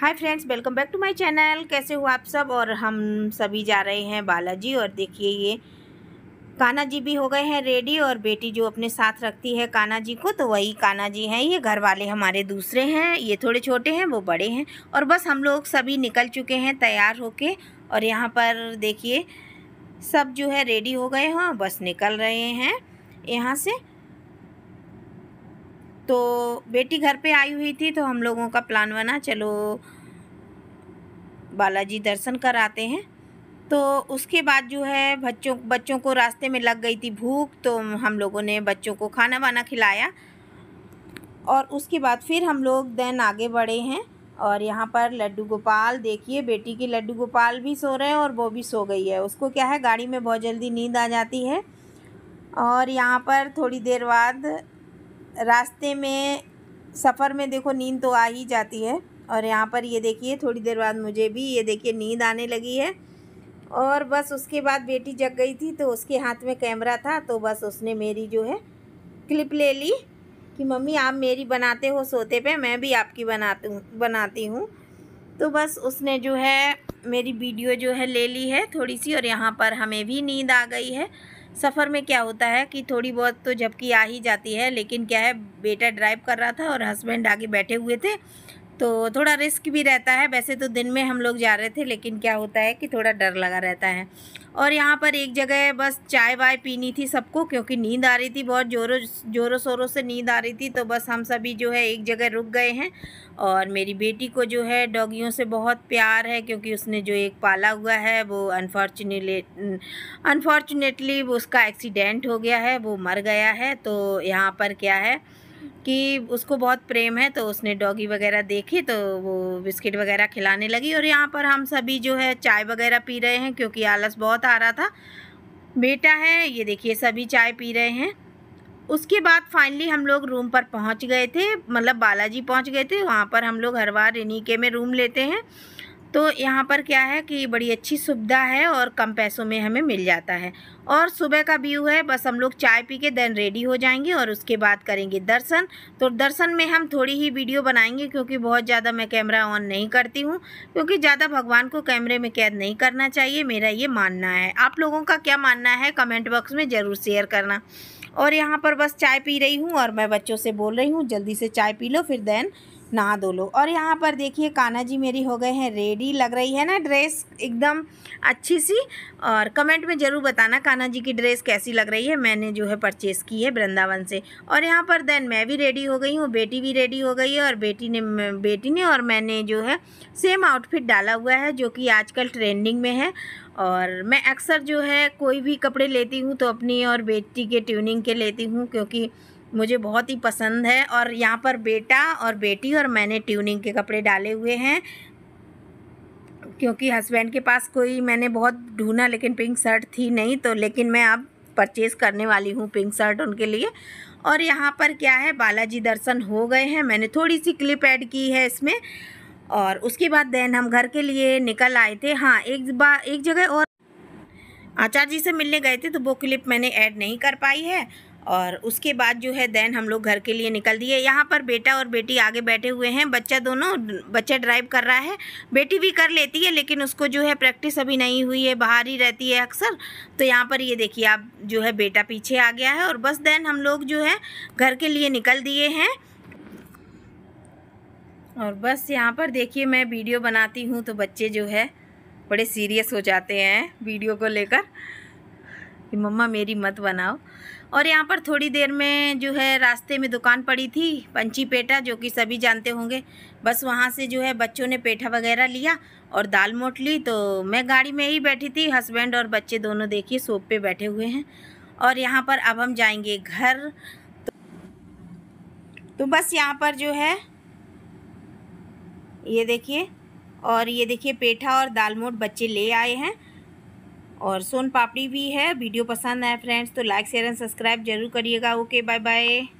hi friends welcome back to my channel कैसे हो आप सब और हम सभी जा रहे हैं बालाजी और देखिए ये कान्हा जी भी हो गए हैं रेडी और बेटी जो अपने साथ रखती है कान्हा जी को तो वही कान्हा जी हैं ये घर वाले हमारे दूसरे हैं ये थोड़े छोटे हैं वो बड़े हैं और बस हम लोग सभी निकल चुके हैं तैयार होके और यहाँ पर देखिए सब जो है रेडी हो गए हैं बस निकल रहे हैं यहाँ से तो बेटी घर पे आई हुई थी तो हम लोगों का प्लान बना चलो बालाजी दर्शन कराते हैं तो उसके बाद जो है बच्चों बच्चों को रास्ते में लग गई थी भूख तो हम लोगों ने बच्चों को खाना वाना खिलाया और उसके बाद फिर हम लोग देन आगे बढ़े हैं और यहाँ पर लड्डू गोपाल देखिए बेटी की लड्डू गोपाल भी सो रहे हैं और वो भी सो गई है उसको क्या है गाड़ी में बहुत जल्दी नींद आ जाती है और यहाँ पर थोड़ी देर बाद रास्ते में सफ़र में देखो नींद तो आ ही जाती है और यहाँ पर ये देखिए थोड़ी देर बाद मुझे भी ये देखिए नींद आने लगी है और बस उसके बाद बेटी जग गई थी तो उसके हाथ में कैमरा था तो बस उसने मेरी जो है क्लिप ले ली कि मम्मी आप मेरी बनाते हो सोते पे मैं भी आपकी बनाती हूँ बनाती हूँ तो बस उसने जो है मेरी वीडियो जो है ले ली है थोड़ी सी और यहाँ पर हमें भी नींद आ गई है सफ़र में क्या होता है कि थोड़ी बहुत तो जबकि आ ही जाती है लेकिन क्या है बेटा ड्राइव कर रहा था और हस्बैंड आगे बैठे हुए थे तो थोड़ा रिस्क भी रहता है वैसे तो दिन में हम लोग जा रहे थे लेकिन क्या होता है कि थोड़ा डर लगा रहता है और यहाँ पर एक जगह बस चाय वाय पीनी थी सबको क्योंकि नींद आ रही थी बहुत जोरों जोरों शोरों से नींद आ रही थी तो बस हम सभी जो है एक जगह रुक गए हैं और मेरी बेटी को जो है डॉगियों से बहुत प्यार है क्योंकि उसने जो एक पाला हुआ है वो अनफॉर्चुनेटली अनफॉर्चुनेटली उसका एक्सीडेंट हो गया है वो मर गया है तो यहाँ पर क्या है कि उसको बहुत प्रेम है तो उसने डॉगी वगैरह देखी तो वो बिस्किट वगैरह खिलाने लगी और यहाँ पर हम सभी जो है चाय वगैरह पी रहे हैं क्योंकि आलस बहुत आ रहा था बेटा है ये देखिए सभी चाय पी रहे हैं उसके बाद फाइनली हम लोग रूम पर पहुँच गए थे मतलब बालाजी पहुँच गए थे वहाँ पर हम लोग हर बार इन्हीं के में रूम लेते हैं तो यहाँ पर क्या है कि बड़ी अच्छी सुविधा है और कम पैसों में हमें मिल जाता है और सुबह का व्यू है बस हम लोग चाय पी के देन रेडी हो जाएंगे और उसके बाद करेंगे दर्शन तो दर्शन में हम थोड़ी ही वीडियो बनाएंगे क्योंकि बहुत ज़्यादा मैं कैमरा ऑन नहीं करती हूँ क्योंकि ज़्यादा भगवान को कैमरे में कैद नहीं करना चाहिए मेरा ये मानना है आप लोगों का क्या मानना है कमेंट बॉक्स में ज़रूर शेयर करना और यहाँ पर बस चाय पी रही हूँ और मैं बच्चों से बोल रही हूँ जल्दी से चाय पी लो फिर देन नहा धो लो और यहाँ पर देखिए कान्हा जी मेरी हो गए हैं रेडी लग रही है ना ड्रेस एकदम अच्छी सी और कमेंट में ज़रूर बताना कान्हा जी की ड्रेस कैसी लग रही है मैंने जो है परचेज़ की है वृंदावन से और यहाँ पर देन मैं भी रेडी हो गई हूँ बेटी भी रेडी हो गई है और बेटी ने बेटी ने और मैंने जो है सेम आउटफिट डाला हुआ है जो कि आजकल ट्रेंडिंग में है और मैं अक्सर जो है कोई भी कपड़े लेती हूँ तो अपनी और बेटी के ट्यूनिंग के लेती हूँ क्योंकि मुझे बहुत ही पसंद है और यहाँ पर बेटा और बेटी और मैंने ट्यूनिंग के कपड़े डाले हुए हैं क्योंकि हस्बैंड के पास कोई मैंने बहुत ढूंढा लेकिन पिंक शर्ट थी नहीं तो लेकिन मैं अब परचेज़ करने वाली हूँ पिंक शर्ट उनके लिए और यहाँ पर क्या है बालाजी दर्शन हो गए हैं मैंने थोड़ी सी क्लिप ऐड की है इसमें और उसके बाद देन हम घर के लिए निकल आए थे हाँ एक बार एक जगह और आचार्य जी से मिलने गए थे तो वो क्लिप मैंने ऐड नहीं कर पाई है और उसके बाद जो है देन हम लोग घर के लिए निकल दिए यहाँ पर बेटा और बेटी आगे बैठे हुए हैं बच्चा दोनों बच्चा ड्राइव कर रहा है बेटी भी कर लेती है लेकिन उसको जो है प्रैक्टिस अभी नहीं हुई है बाहर ही रहती है अक्सर तो यहाँ पर ये देखिए आप जो है बेटा पीछे आ गया है और बस देन हम लोग जो है घर के लिए निकल दिए हैं और बस यहाँ पर देखिए मैं वीडियो बनाती हूँ तो बच्चे जो है बड़े सीरियस हो जाते हैं वीडियो को लेकर कि मम्मा मेरी मत बनाओ और यहाँ पर थोड़ी देर में जो है रास्ते में दुकान पड़ी थी पंची पेठा जो कि सभी जानते होंगे बस वहाँ से जो है बच्चों ने पेठा वगैरह लिया और दाल मोट ली तो मैं गाड़ी में ही बैठी थी हस्बैंड और बच्चे दोनों देखिए सोप पे बैठे हुए हैं और यहाँ पर अब हम जाएंगे घर तो, तो बस यहाँ पर जो है ये देखिए और ये देखिए पेठा और दाल मोट बच्चे ले आए हैं और सोन पापड़ी भी है वीडियो पसंद आए फ्रेंड्स तो लाइक शेयर एंड सब्सक्राइब जरूर करिएगा ओके बाय बाय